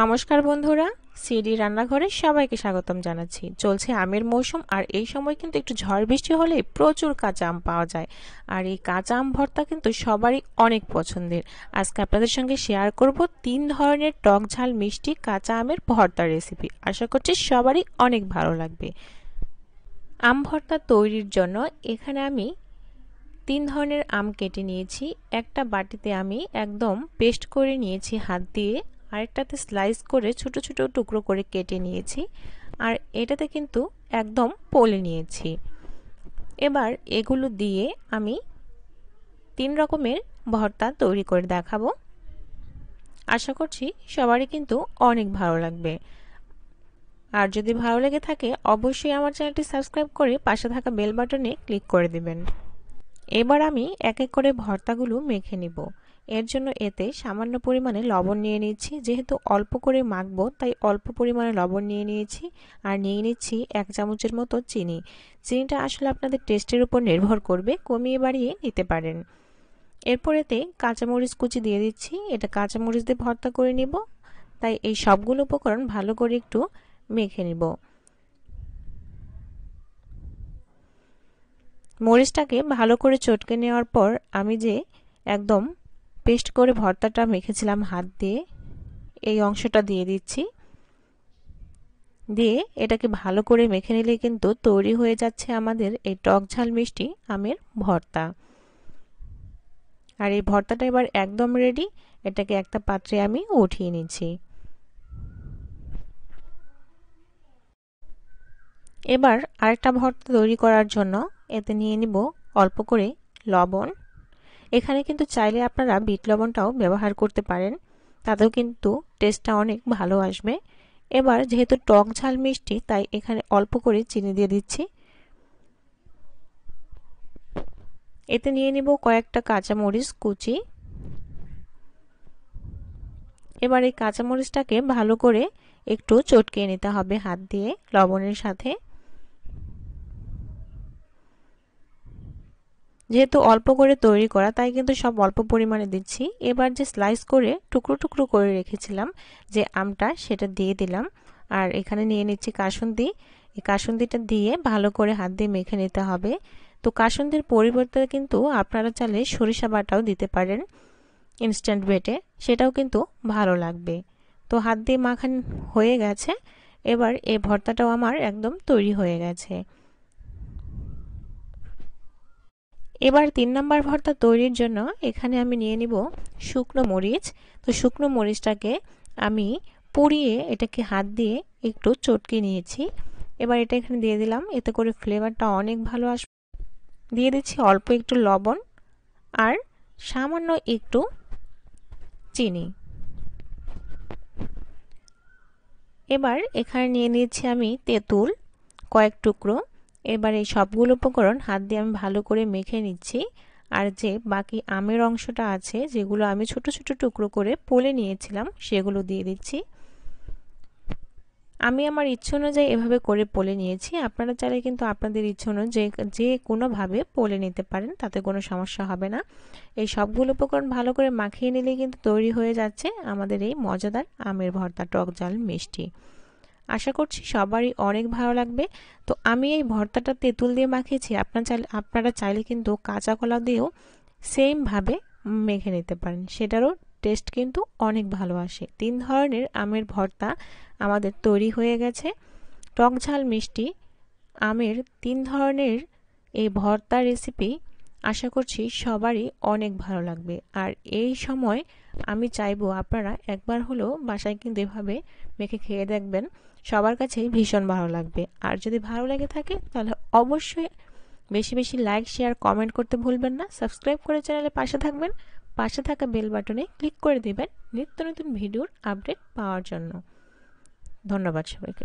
নমস্কার বন্ধুরা সিডি রান্নাঘরে সবাইকে স্বাগতম জানাচ্ছি চলছে আমের মৌসুম আর এই সময় কিন্তু একটু ঝড় বৃষ্টি হলে প্রচুর কাঁচা আম পাওয়া যায় আর এই কাঁচা আম ভর্তা কিন্তু সবারই অনেক পছন্দের আজকে আপনাদের সঙ্গে শেয়ার করব তিন ধরনের টক ঝাল মিষ্টি কাঁচা আমের ভর্তা রেসিপি আশা করছি সবারই অনেক ভালো লাগবে আম ভর্তা তৈরির জন্য এখানে আমি তিন ধরনের আম কেটে নিয়েছি একটা বাটিতে আমি একদম পেস্ট করে নিয়েছি হাত দিয়ে আরেকটাতে স্লাইস করে ছোট ছোট টুকরো করে কেটে নিয়েছি আর এটাতে কিন্তু একদম পলে নিয়েছি এবার এগুলো দিয়ে আমি তিন রকমের ভর্তা তৈরি করে দেখাবো আশা করছি সবারই কিন্তু অনেক ভালো লাগবে আর যদি ভালো লেগে থাকে অবশ্যই আমার চ্যানেলটি সাবস্ক্রাইব করে পাশে থাকা বেল বাটনে ক্লিক করে দেবেন এবার আমি এক এক করে ভর্তাগুলো মেখে নিব এর জন্য এতে সামান্য পরিমাণে লবণ নিয়ে নিচ্ছি যেহেতু অল্প করে মাখব তাই অল্প পরিমাণে লবণ নিয়ে নিয়েছি আর নিয়ে নিচ্ছি এক চামচের মতো চিনি চিনিটা আসলে আপনাদের টেস্টের উপর নির্ভর করবে কমিয়ে বাড়িয়ে নিতে পারেন এতে কাঁচামরিচ কুচি দিয়ে দিচ্ছি এটা কাঁচামরিচ দিয়ে ভর্তা করে নিব তাই এই সবগুলো উপকরণ ভালো করে একটু মেখে নিব মরিচটাকে ভালো করে চটকে নেওয়ার পর আমি যে একদম পেস্ট করে ভর্তাটা মেখেছিলাম হাত দিয়ে এই অংশটা দিয়ে দিচ্ছি দিয়ে এটাকে ভালো করে মেখে নিলে কিন্তু তৈরি হয়ে যাচ্ছে আমাদের এই টক ঝাল মিষ্টি আমের ভর্তা আর এই ভর্তাটা এবার একদম রেডি এটাকে একটা পাত্রে আমি উঠিয়ে নিচ্ছি এবার আরেকটা ভর্তা তৈরি করার জন্য এতে নিয়ে নিব অল্প করে লবণ এখানে কিন্তু চাইলে আপনারা বিট লবণটাও ব্যবহার করতে পারেন তাতেও কিন্তু টেস্টটা অনেক ভালো আসবে এবার যেহেতু টক ঝাল মিষ্টি তাই এখানে অল্প করে চিনি দিয়ে দিচ্ছি এতে নিয়ে নিব কয়েকটা কাঁচামরিচ কুচি এবার এই কাঁচামরিচটাকে ভালো করে একটু চটকিয়ে নিতে হবে হাত দিয়ে লবণের সাথে যেহেতু অল্প করে তৈরি করা তাই কিন্তু সব অল্প পরিমাণে দিচ্ছি এবার যে স্লাইস করে টুকরো টুকরো করে রেখেছিলাম যে আমটা সেটা দিয়ে দিলাম আর এখানে নিয়ে নিচ্ছি কাসুন্দি এই কাসুন্দিটা দিয়ে ভালো করে হাত দিয়ে মেখে নিতে হবে তো কাসুন্দির পরিবর্তে কিন্তু আপনারা চাইলে সরিষা বাটাও দিতে পারেন ইনস্ট্যান্ট বেটে সেটাও কিন্তু ভালো লাগবে তো হাত দিয়ে মাখান হয়ে গেছে এবার এই ভর্তাটাও আমার একদম তৈরি হয়ে গেছে এবার তিন নম্বর ভর্তা তৈরির জন্য এখানে আমি নিয়ে নিব শুকনো মরিচ তো শুকনো মরিচটাকে আমি পুড়িয়ে এটাকে হাত দিয়ে একটু চটকে নিয়েছি এবার এটা এখানে দিয়ে দিলাম এতে করে ফ্লেভারটা অনেক ভালো আসবে দিয়ে দিচ্ছি অল্প একটু লবণ আর সামান্য একটু চিনি এবার এখানে নিয়ে নিয়েছি আমি তেঁতুল কয়েক টুকরো এবার এই সবগুলো উপকরণ হাত দিয়ে আমি ভালো করে মেখে নিচ্ছি আর যে বাকি আমের অংশটা আছে যেগুলো আমি ছোট ছোট টুকরো করে পোলে নিয়েছিলাম সেগুলো দিয়ে দিচ্ছি আমি আমার ইচ্ছে অনুযায়ী এভাবে করে পোলে নিয়েছি আপনারা চাইলে কিন্তু আপনাদের ইচ্ছে অনুযায়ী যে কোনোভাবে পোলে নিতে পারেন তাতে কোনো সমস্যা হবে না এই সবগুলো উপকরণ ভালো করে মাখিয়ে নিলে কিন্তু তৈরি হয়ে যাচ্ছে আমাদের এই মজাদার আমের ভর্তা টক জাল মিষ্টি আশা করছি সবারই অনেক ভালো লাগবে তো আমি এই ভর্তাটা তেঁতুল দিয়ে মাখিয়েছি আপনার চাইলে আপনারা চাইলে কিন্তু কাঁচা কলা দিয়েও সেমভাবে মেখে নিতে পারেন সেটারও টেস্ট কিন্তু অনেক ভালো আসে তিন ধরনের আমের ভর্তা আমাদের তৈরি হয়ে গেছে টক ঝাল মিষ্টি আমের তিন ধরনের এই ভর্তা রেসিপি আশা করছি সবারই অনেক ভালো লাগবে আর এই সময় আমি চাইবো আপনারা একবার হলেও বাসায় কিন্তু এভাবে মেখে খেয়ে দেখবেন সবার কাছেই ভীষণ ভালো লাগবে আর যদি ভালো লেগে থাকে তাহলে অবশ্যই বেশি বেশি লাইক শেয়ার কমেন্ট করতে ভুলবেন না সাবস্ক্রাইব করে চ্যানেলে পাশে থাকবেন পাশে থাকা বেল বাটনে ক্লিক করে দেবেন নিত্য নতুন ভিডিওর আপডেট পাওয়ার জন্য ধন্যবাদ সবাইকে